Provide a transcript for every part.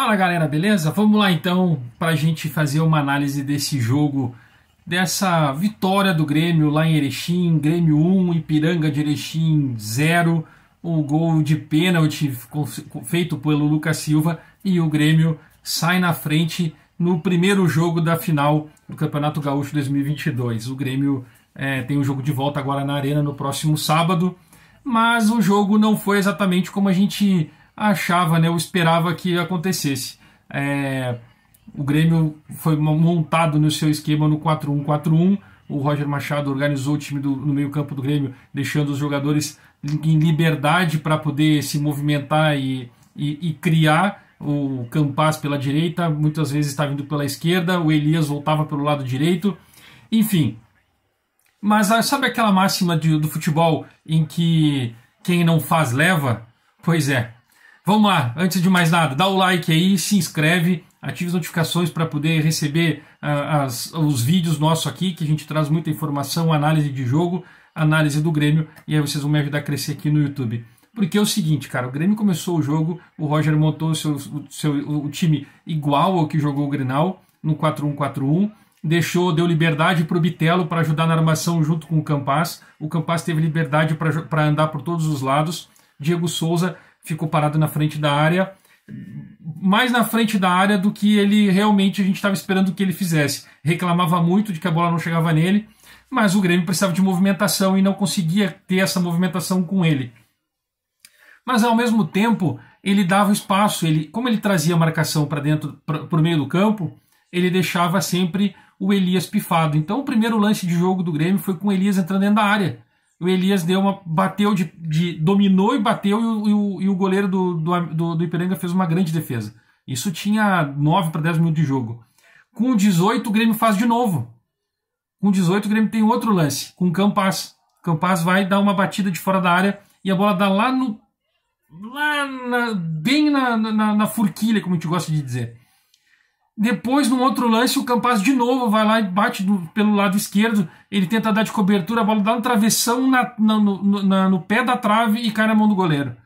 Fala galera, beleza? Vamos lá então para a gente fazer uma análise desse jogo, dessa vitória do Grêmio lá em Erechim, Grêmio 1, Ipiranga de Erechim 0, o gol de pênalti feito pelo Lucas Silva e o Grêmio sai na frente no primeiro jogo da final do Campeonato Gaúcho 2022. O Grêmio é, tem o um jogo de volta agora na Arena no próximo sábado, mas o jogo não foi exatamente como a gente achava, né, eu esperava que acontecesse. É, o Grêmio foi montado no seu esquema no 4-1-4-1. O Roger Machado organizou o time do, no meio-campo do Grêmio, deixando os jogadores em liberdade para poder se movimentar e, e, e criar. O Campas pela direita, muitas vezes estava indo pela esquerda, o Elias voltava pelo lado direito. Enfim. Mas ah, sabe aquela máxima de, do futebol em que quem não faz leva? Pois é, Vamos lá, antes de mais nada, dá o like aí, se inscreve, ative as notificações para poder receber uh, as, os vídeos nossos aqui, que a gente traz muita informação, análise de jogo, análise do Grêmio, e aí vocês vão me ajudar a crescer aqui no YouTube. Porque é o seguinte, cara, o Grêmio começou o jogo, o Roger montou seu, seu, o time igual ao que jogou o Grenal, no 4-1-4-1, deixou, deu liberdade para o Bitelo para ajudar na armação junto com o Campas, o Campas teve liberdade para andar por todos os lados, Diego Souza ficou parado na frente da área, mais na frente da área do que ele realmente a gente estava esperando que ele fizesse. Reclamava muito de que a bola não chegava nele, mas o Grêmio precisava de movimentação e não conseguia ter essa movimentação com ele. Mas ao mesmo tempo, ele dava espaço, ele, como ele trazia a marcação para dentro, para o meio do campo, ele deixava sempre o Elias pifado. Então o primeiro lance de jogo do Grêmio foi com o Elias entrando dentro da área o Elias deu uma. bateu de. de dominou e bateu, e o, e o, e o goleiro do, do, do, do Iperanga fez uma grande defesa. Isso tinha 9 para 10 minutos de jogo. Com 18, o Grêmio faz de novo. Com 18, o Grêmio tem outro lance, com o Campas. O Campas vai dar uma batida de fora da área e a bola dá lá no. lá na, bem na, na, na furquilha, como a gente gosta de dizer. Depois, num outro lance, o Campaz de novo vai lá e bate do, pelo lado esquerdo. Ele tenta dar de cobertura, a bola dá um travessão na, na, no, na, no, pé da trave e cai na mão do goleiro.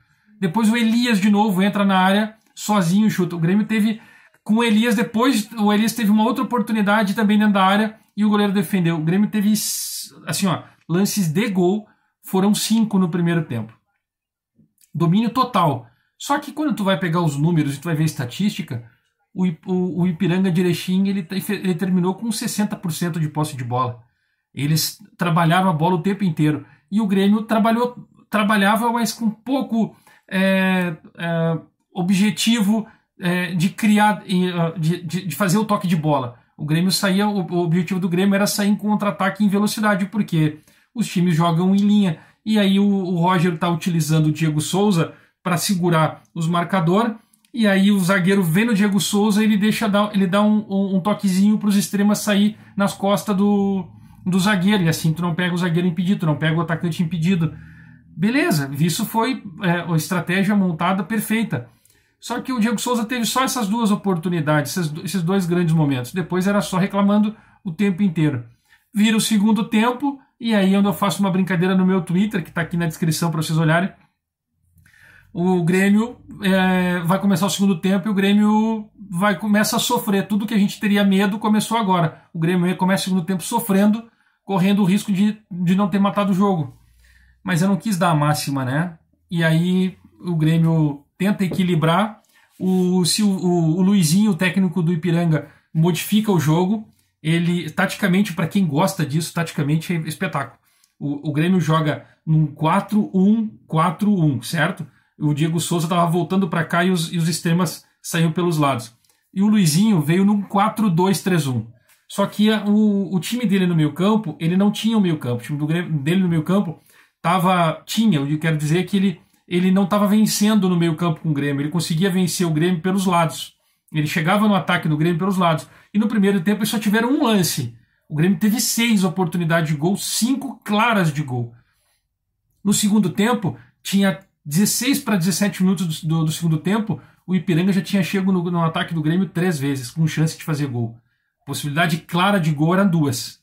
Depois o Elias de novo entra na área, sozinho chuta. O Grêmio teve. Com o Elias, depois o Elias teve uma outra oportunidade também dentro da área e o goleiro defendeu. O Grêmio teve, assim, ó, lances de gol, foram cinco no primeiro tempo. Domínio total. Só que quando tu vai pegar os números e tu vai ver a estatística, o, o, o Ipiranga de Erechim ele, ele terminou com 60% de posse de bola. Eles trabalhavam a bola o tempo inteiro. E o Grêmio trabalhou, trabalhava, mas com pouco é, é, objetivo é, de criar, ah, de, de, fazer o toque de bola. O Grêmio saía, o, o objetivo do Grêmio era sair em contra-ataque em velocidade, porque os times jogam em linha. E aí o, o Roger está utilizando o Diego Souza para segurar os marcadores e aí o zagueiro vendo o Diego Souza, ele deixa dar, ele dá um, um, um toquezinho para os extremas sair nas costas do, do zagueiro. E assim tu não pega o zagueiro impedido, tu não pega o atacante impedido. Beleza, isso foi é, a estratégia montada perfeita. Só que o Diego Souza teve só essas duas oportunidades, esses dois grandes momentos. Depois era só reclamando o tempo inteiro. Vira o segundo tempo, e aí onde eu faço uma brincadeira no meu Twitter, que está aqui na descrição para vocês olharem, o Grêmio é, vai começar o segundo tempo e o Grêmio vai começa a sofrer. Tudo que a gente teria medo começou agora. O Grêmio começa o segundo tempo sofrendo, correndo o risco de, de não ter matado o jogo. Mas eu não quis dar a máxima, né? E aí o Grêmio tenta equilibrar. O, se o, o, o Luizinho, o técnico do Ipiranga, modifica o jogo. Ele, taticamente, para quem gosta disso, taticamente é espetáculo. O, o Grêmio joga num 4-1-4-1, certo? o Diego Souza estava voltando para cá e os, e os extremas saíram pelos lados. E o Luizinho veio num 4-2-3-1. Só que a, o, o time dele no meio campo, ele não tinha o meio campo. O time do, dele no meio campo tava, tinha, eu quero dizer que ele, ele não estava vencendo no meio campo com o Grêmio. Ele conseguia vencer o Grêmio pelos lados. Ele chegava no ataque do Grêmio pelos lados. E no primeiro tempo eles só tiveram um lance. O Grêmio teve seis oportunidades de gol, cinco claras de gol. No segundo tempo, tinha 16 para 17 minutos do, do, do, segundo tempo, o Ipiranga já tinha chegado no, no, ataque do Grêmio três vezes, com chance de fazer gol. Possibilidade clara de gol eram duas.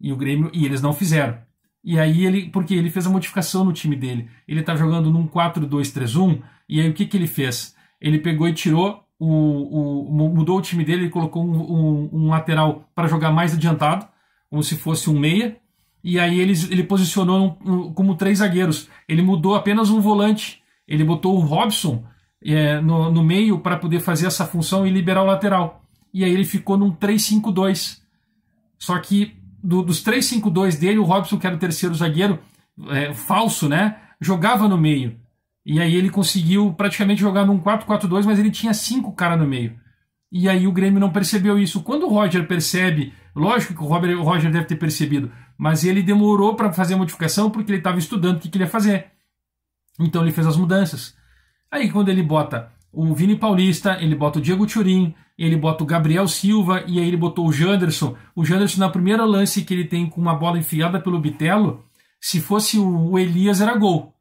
E o Grêmio e eles não fizeram. E aí ele, porque ele fez a modificação no time dele. Ele estava tá jogando num 4-2-3-1, e aí o que que ele fez? Ele pegou e tirou o, o mudou o time dele, colocou um, um, um lateral para jogar mais adiantado, como se fosse um meia, e aí ele, ele posicionou um, um, como três zagueiros. Ele mudou apenas um volante, ele botou o Robson é, no, no meio para poder fazer essa função e liberar o lateral. E aí ele ficou num 3-5-2. Só que do, dos 3-5-2 dele, o Robson, que era o terceiro zagueiro, é, falso, né? Jogava no meio. E aí ele conseguiu praticamente jogar num 4-4-2, mas ele tinha cinco caras no meio. E aí o Grêmio não percebeu isso. Quando o Roger percebe, lógico que o, o Roger deve ter percebido, mas ele demorou para fazer a modificação porque ele estava estudando o que queria fazer. Então ele fez as mudanças. Aí quando ele bota o Vini Paulista, ele bota o Diego Turim, ele bota o Gabriel Silva e aí ele botou o Janderson. O Janderson, na primeira lance que ele tem com uma bola enfiada pelo Bitelo, se fosse o Elias, era gol.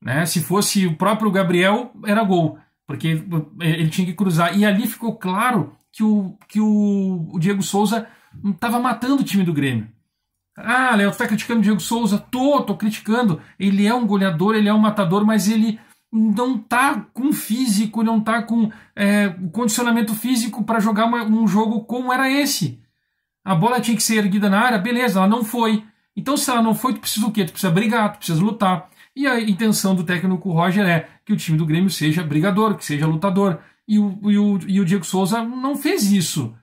Né? Se fosse o próprio Gabriel, era gol, porque ele tinha que cruzar. E ali ficou claro que o, que o Diego Souza estava matando o time do Grêmio. Ah, Léo, está criticando o Diego Souza? Tô, tô criticando. Ele é um goleador, ele é um matador, mas ele não tá com físico, não tá com é, condicionamento físico para jogar uma, um jogo como era esse. A bola tinha que ser erguida na área, beleza, ela não foi. Então, se ela não foi, tu precisa o quê? Tu precisa brigar, tu precisa lutar. E a intenção do técnico Roger é que o time do Grêmio seja brigador, que seja lutador. E o, e o, e o Diego Souza não fez isso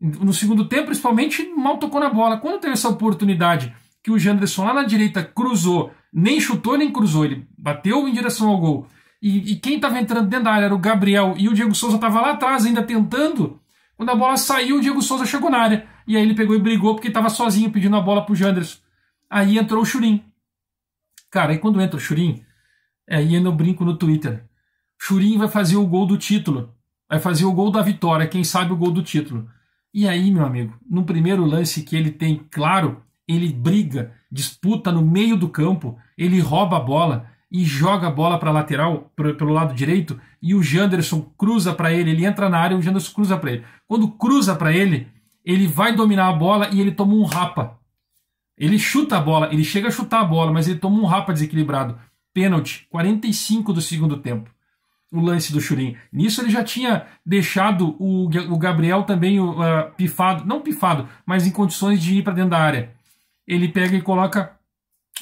no segundo tempo, principalmente, mal tocou na bola. Quando teve essa oportunidade que o Janderson lá na direita cruzou, nem chutou nem cruzou, ele bateu em direção ao gol. E, e quem estava entrando dentro da área era o Gabriel e o Diego Souza estava lá atrás ainda tentando. Quando a bola saiu, o Diego Souza chegou na área. E aí ele pegou e brigou porque estava sozinho pedindo a bola para o Janderson. Aí entrou o Churim. Cara, aí quando entra o Churim, é, aí eu brinco no Twitter. Churim vai fazer o gol do título. Vai fazer o gol da vitória, quem sabe o gol do título. E aí, meu amigo, no primeiro lance que ele tem claro, ele briga, disputa no meio do campo, ele rouba a bola e joga a bola para a lateral, pelo lado direito, e o Janderson cruza para ele, ele entra na área e o Janderson cruza para ele. Quando cruza para ele, ele vai dominar a bola e ele toma um rapa. Ele chuta a bola, ele chega a chutar a bola, mas ele toma um rapa desequilibrado. Pênalti, 45 do segundo tempo o lance do Churin. Nisso ele já tinha deixado o, o Gabriel também o, uh, pifado, não pifado, mas em condições de ir para dentro da área. Ele pega e coloca,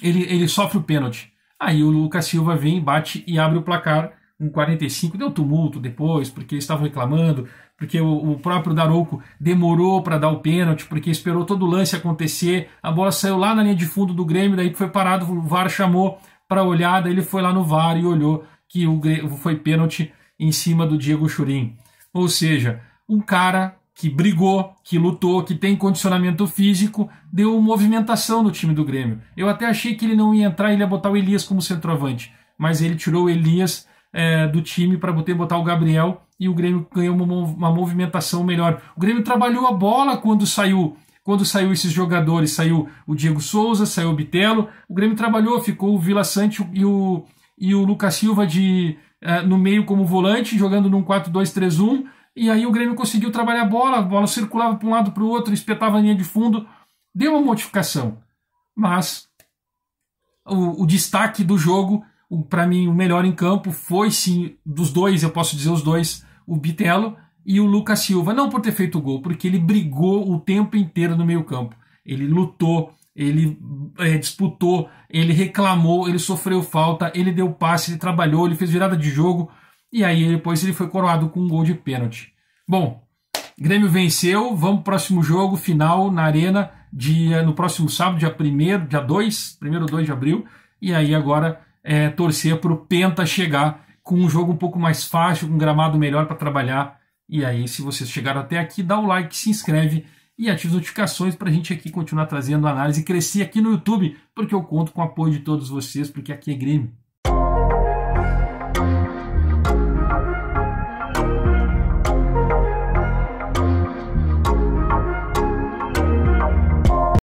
ele, ele sofre o pênalti. Aí o Lucas Silva vem, bate e abre o placar com um 45. Deu tumulto depois, porque eles estavam reclamando, porque o, o próprio Daroco demorou para dar o pênalti, porque esperou todo o lance acontecer. A bola saiu lá na linha de fundo do Grêmio, daí foi parado, o VAR chamou para olhar, daí ele foi lá no VAR e olhou que o, foi pênalti em cima do Diego Churin. Ou seja, um cara que brigou, que lutou, que tem condicionamento físico, deu movimentação no time do Grêmio. Eu até achei que ele não ia entrar, e ia botar o Elias como centroavante, mas ele tirou o Elias é, do time para poder botar o Gabriel e o Grêmio ganhou uma, uma, movimentação melhor. O Grêmio trabalhou a bola quando saiu. Quando saiu esses jogadores, saiu o Diego Souza, saiu o Bitelo. O Grêmio trabalhou, ficou o Vila Sante e o, e o Lucas Silva de eh, no meio como volante, jogando num 4-2-3-1. E aí o Grêmio conseguiu trabalhar a bola, a bola circulava para um lado para o outro, espetava a linha de fundo. Deu uma modificação. Mas o, o destaque do jogo, para mim, o melhor em campo foi sim, dos dois, eu posso dizer os dois, o Bitelo e o Lucas Silva. Não por ter feito o gol, porque ele brigou o tempo inteiro no meio-campo. Ele lutou, ele é, disputou, ele reclamou, ele sofreu falta, ele deu passe, ele trabalhou, ele fez virada de jogo e aí depois ele foi coroado com um gol de pênalti. Bom, Grêmio venceu, vamos o próximo jogo, final na Arena, dia, no próximo sábado, dia 1 dia 2, 1 2 de abril, e aí agora é, torcer para o Penta chegar com um jogo um pouco mais fácil, com um gramado melhor para trabalhar. E aí, se vocês chegaram até aqui, dá o like, se inscreve e ative as notificações para a gente aqui continuar trazendo análise e crescer aqui no YouTube, porque eu conto com o apoio de todos vocês, porque aqui é Grêmio.